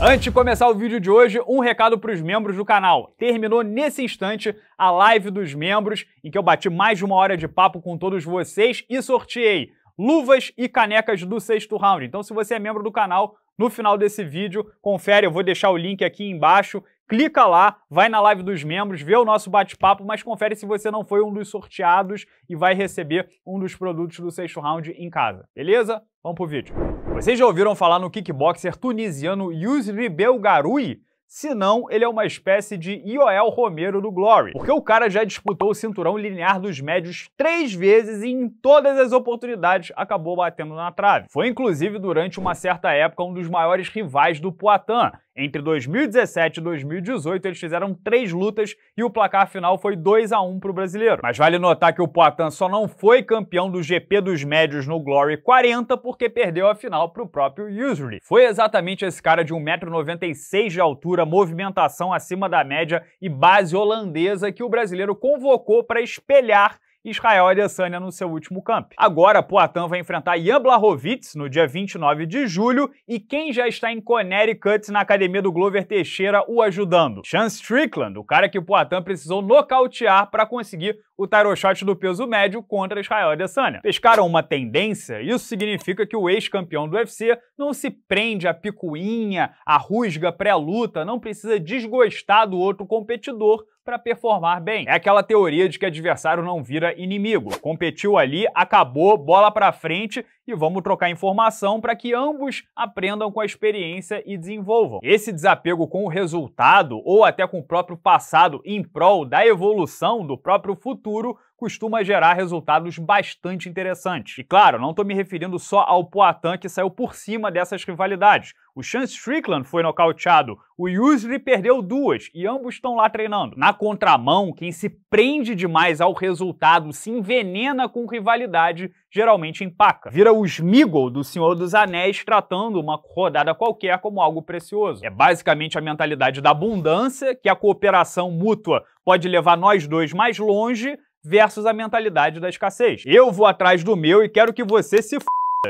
Antes de começar o vídeo de hoje, um recado para os membros do canal. Terminou nesse instante a live dos membros, em que eu bati mais de uma hora de papo com todos vocês e sorteei luvas e canecas do sexto round. Então, se você é membro do canal, no final desse vídeo, confere, eu vou deixar o link aqui embaixo clica lá, vai na live dos membros, vê o nosso bate-papo, mas confere se você não foi um dos sorteados e vai receber um dos produtos do sexto round em casa, beleza? Vamos pro vídeo. Vocês já ouviram falar no kickboxer tunisiano Yusri Belgaroui? Se não, ele é uma espécie de Ioel Romero do Glory, porque o cara já disputou o cinturão linear dos médios três vezes e em todas as oportunidades acabou batendo na trave. Foi inclusive durante uma certa época um dos maiores rivais do Poitin, entre 2017 e 2018, eles fizeram três lutas e o placar final foi 2 a 1 para o brasileiro. Mas vale notar que o Poitin só não foi campeão do GP dos médios no Glory 40 porque perdeu a final para o próprio Usury. Foi exatamente esse cara de 1,96m de altura, movimentação acima da média e base holandesa que o brasileiro convocou para espelhar Israel Adesanya no seu último camp. Agora, Poatan vai enfrentar Jan Blachowicz no dia 29 de julho e quem já está em Connecticut na academia do Glover Teixeira o ajudando? Sean Strickland, o cara que Poatan precisou nocautear para conseguir o tarot do peso médio contra Israel Adesanya. Pescaram uma tendência? Isso significa que o ex-campeão do UFC não se prende à picuinha, à rusga pré-luta, não precisa desgostar do outro competidor para performar bem. É aquela teoria de que adversário não vira inimigo. Competiu ali, acabou, bola para frente e vamos trocar informação para que ambos aprendam com a experiência e desenvolvam. Esse desapego com o resultado ou até com o próprio passado em prol da evolução do próprio futuro costuma gerar resultados bastante interessantes. E claro, não estou me referindo só ao Poatan que saiu por cima dessas rivalidades. O Chance Strickland foi nocauteado, o Usry perdeu duas e ambos estão lá treinando. Na contramão, quem se prende demais ao resultado, se envenena com rivalidade, geralmente empaca. Vira o Smeagol do Senhor dos Anéis tratando uma rodada qualquer como algo precioso. É basicamente a mentalidade da abundância, que a cooperação mútua pode levar nós dois mais longe, versus a mentalidade da escassez. Eu vou atrás do meu e quero que você se f...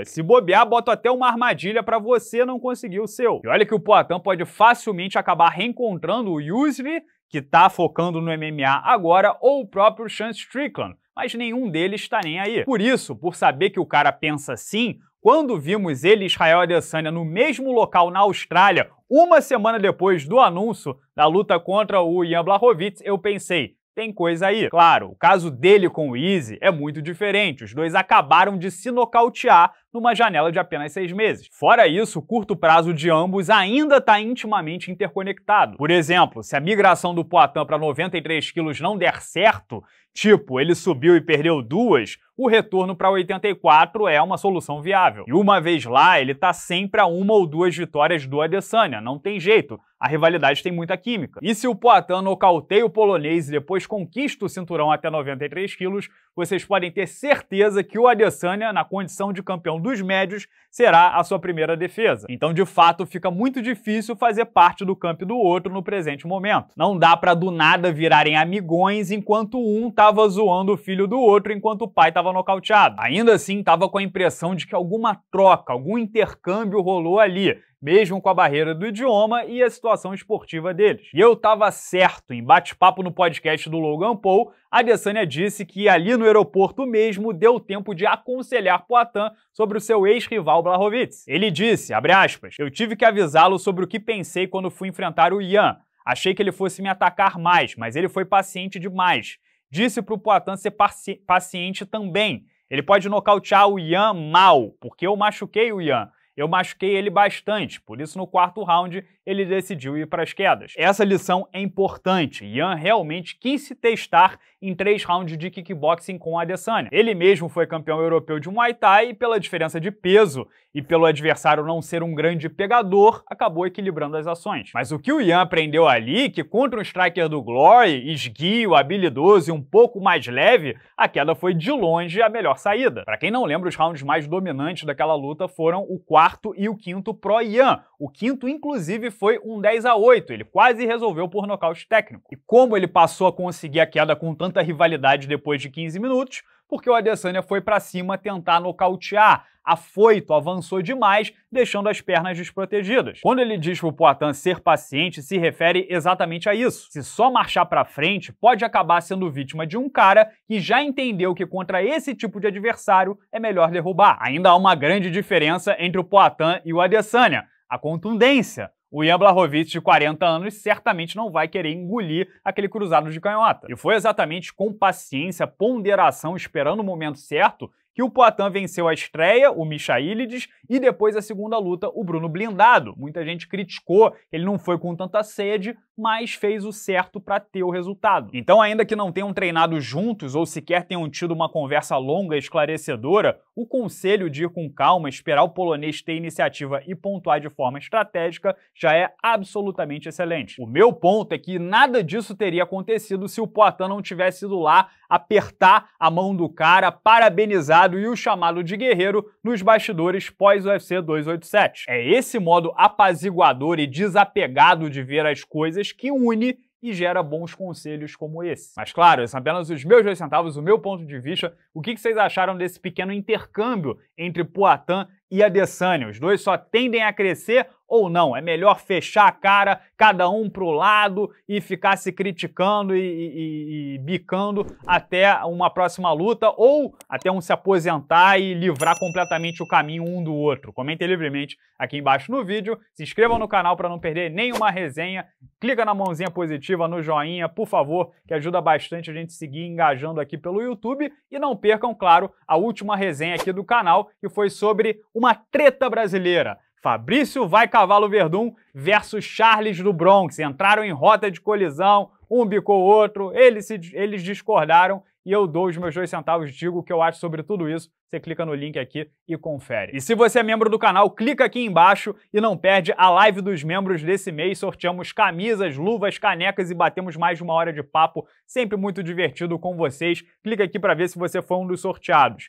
Se bobear, boto até uma armadilha para você não conseguir o seu. E olha que o Poatan pode facilmente acabar reencontrando o Usley, que tá focando no MMA agora, ou o próprio Chance Strickland, mas nenhum deles está nem aí. Por isso, por saber que o cara pensa assim, quando vimos ele e Israel Adesanya no mesmo local na Austrália, uma semana depois do anúncio da luta contra o Ian Blachowicz, eu pensei, tem coisa aí. Claro, o caso dele com o Easy é muito diferente. Os dois acabaram de se nocautear numa janela de apenas seis meses. Fora isso, o curto prazo de ambos ainda está intimamente interconectado. Por exemplo, se a migração do Poitin para 93 quilos não der certo, tipo ele subiu e perdeu duas, o retorno para 84 é uma solução viável. E uma vez lá, ele está sempre a uma ou duas vitórias do Adesanya, não tem jeito. A rivalidade tem muita química. E se o Poitin nocauteia o polonês e depois conquista o cinturão até 93 quilos, vocês podem ter certeza que o Adesanya, na condição de campeão dos médios, será a sua primeira defesa. Então, de fato, fica muito difícil fazer parte do campo do outro no presente momento. Não dá para do nada virarem amigões enquanto um tava zoando o filho do outro enquanto o pai tava nocauteado. Ainda assim, tava com a impressão de que alguma troca, algum intercâmbio rolou ali, mesmo com a barreira do idioma e a situação esportiva deles. E eu tava certo, em bate-papo no podcast do Logan Paul, a Adesanya disse que ali no aeroporto mesmo deu tempo de aconselhar Poitin sobre o seu ex-rival Blahovitz. Ele disse, aspas, eu tive que avisá-lo sobre o que pensei quando fui enfrentar o Ian. Achei que ele fosse me atacar mais, mas ele foi paciente demais. Disse para o Poitin ser paci paciente também. Ele pode nocautear o Ian mal, porque eu machuquei o Ian. Eu machuquei ele bastante, por isso no quarto round ele decidiu ir para as quedas. Essa lição é importante. Ian realmente quis se testar em três rounds de kickboxing com Adesanya. Ele mesmo foi campeão europeu de Muay Thai e pela diferença de peso e pelo adversário não ser um grande pegador, acabou equilibrando as ações. Mas o que o Ian aprendeu ali, é que contra um striker do Glory, esguio, habilidoso e um pouco mais leve, a queda foi de longe a melhor saída. Para quem não lembra, os rounds mais dominantes daquela luta foram o quarto quarto e o quinto pro Ian. O quinto, inclusive, foi um 10 a 8. Ele quase resolveu por nocaute técnico. E como ele passou a conseguir a queda com tanta rivalidade depois de 15 minutos, porque o Adesanya foi para cima tentar nocautear. Afoito, avançou demais, deixando as pernas desprotegidas. Quando ele diz pro Poitin ser paciente, se refere exatamente a isso. Se só marchar para frente, pode acabar sendo vítima de um cara que já entendeu que contra esse tipo de adversário é melhor derrubar. Ainda há uma grande diferença entre o Poitin e o Adesanya a contundência. O Ian Blachowicz, de 40 anos, certamente não vai querer engolir aquele cruzado de canhota. E foi exatamente com paciência, ponderação, esperando o momento certo, que o Poitin venceu a estreia, o Michailides, e depois a segunda luta, o Bruno Blindado. Muita gente criticou, ele não foi com tanta sede, mas fez o certo para ter o resultado. Então, ainda que não tenham treinado juntos ou sequer tenham tido uma conversa longa e esclarecedora, o conselho de ir com calma, esperar o polonês ter iniciativa e pontuar de forma estratégica já é absolutamente excelente. O meu ponto é que nada disso teria acontecido se o Poitin não tivesse ido lá apertar a mão do cara, parabenizado e o chamado de guerreiro nos bastidores pós-UFC 287. É esse modo apaziguador e desapegado de ver as coisas que une e gera bons conselhos como esse. Mas claro, são apenas os meus dois centavos, o meu ponto de vista. O que vocês acharam desse pequeno intercâmbio entre Poitin e Adesanya. Os dois só tendem a crescer ou não. É melhor fechar a cara, cada um pro lado e ficar se criticando e, e, e bicando até uma próxima luta ou até um se aposentar e livrar completamente o caminho um do outro. Comentem livremente aqui embaixo no vídeo, se inscrevam no canal para não perder nenhuma resenha, clica na mãozinha positiva, no joinha, por favor, que ajuda bastante a gente seguir engajando aqui pelo YouTube e não percam, claro, a última resenha aqui do canal, que foi sobre uma treta brasileira. Fabrício Vai Cavalo Verdun versus Charles do Bronx. Entraram em rota de colisão, um bicou o outro, eles, se, eles discordaram e eu dou os meus dois centavos, digo o que eu acho sobre tudo isso. Você clica no link aqui e confere. E se você é membro do canal, clica aqui embaixo e não perde a live dos membros desse mês. Sorteamos camisas, luvas, canecas e batemos mais de uma hora de papo, sempre muito divertido com vocês. Clica aqui para ver se você foi um dos sorteados.